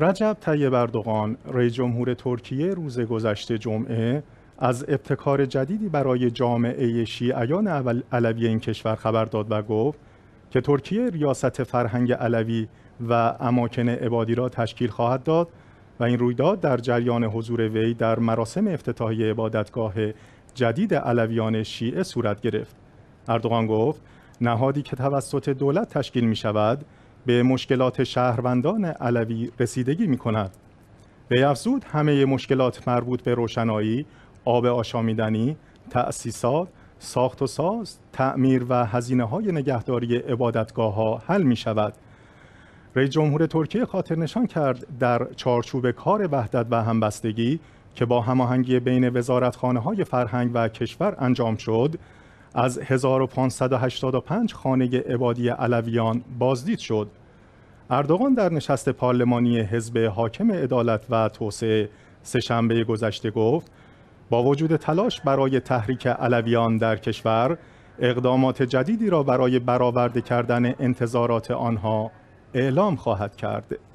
رجب طیب اردوغان رئیس جمهور ترکیه روز گذشته جمعه از ابتکار جدیدی برای جامعه شیعیان علوی این کشور خبر داد و گفت که ترکیه ریاست فرهنگ علوی و اماکن عبادی را تشکیل خواهد داد و این رویداد در جریان حضور وی در مراسم افتتاحیه عبادتگاه جدید علویان شیعه صورت گرفت. اردوغان گفت نهادی که توسط دولت تشکیل می شود به مشکلات شهروندان علوی رسیدگی می کند. وی افزود همه مشکلات مربوط به روشنایی، آب آشامیدنی، تأسیسات، ساخت و ساز، تعمیر و هزینه های نگهداری عبادتگاه ها حل می رئیس جمهور ترکیه خاطر نشان کرد در چارچوب کار وحدت و همبستگی که با هماهنگی بین وزارتخانه های فرهنگ و کشور انجام شد، از 1585 خانه عبادی علویان بازدید شد. اردوغان در نشست پارلمانی حزب حاکم عدالت و توسعه سهشنبه گذشته گفت با وجود تلاش برای تحریک علویان در کشور اقدامات جدیدی را برای برآورده کردن انتظارات آنها اعلام خواهد کرد.